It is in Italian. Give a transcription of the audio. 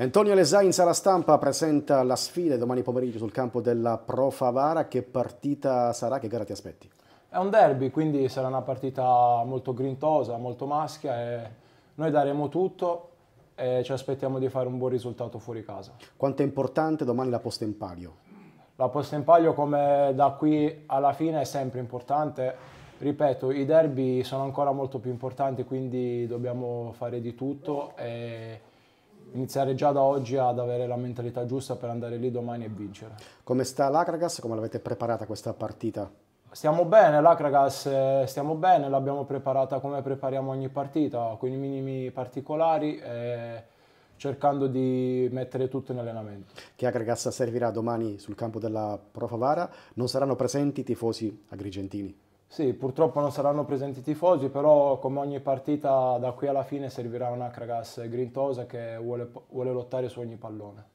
Antonio Lesai in sala stampa presenta la sfida domani pomeriggio sul campo della Pro Favara. Che partita sarà? Che gara ti aspetti? È un derby, quindi sarà una partita molto grintosa, molto maschia noi daremo tutto e ci aspettiamo di fare un buon risultato fuori casa. Quanto è importante domani la posta in palio? La posta in palio come da qui alla fine è sempre importante. Ripeto, i derby sono ancora molto più importanti, quindi dobbiamo fare di tutto iniziare già da oggi ad avere la mentalità giusta per andare lì domani e vincere. Come sta l'Akragas? Come l'avete preparata questa partita? Stiamo bene, l'Akragas eh, stiamo bene, l'abbiamo preparata come prepariamo ogni partita, con i minimi particolari e eh, cercando di mettere tutto in allenamento. Che Akragas servirà domani sul campo della Profavara, non saranno presenti i tifosi agrigentini? Sì, purtroppo non saranno presenti i tifosi, però come ogni partita da qui alla fine servirà un Akragas grintosa che vuole, vuole lottare su ogni pallone.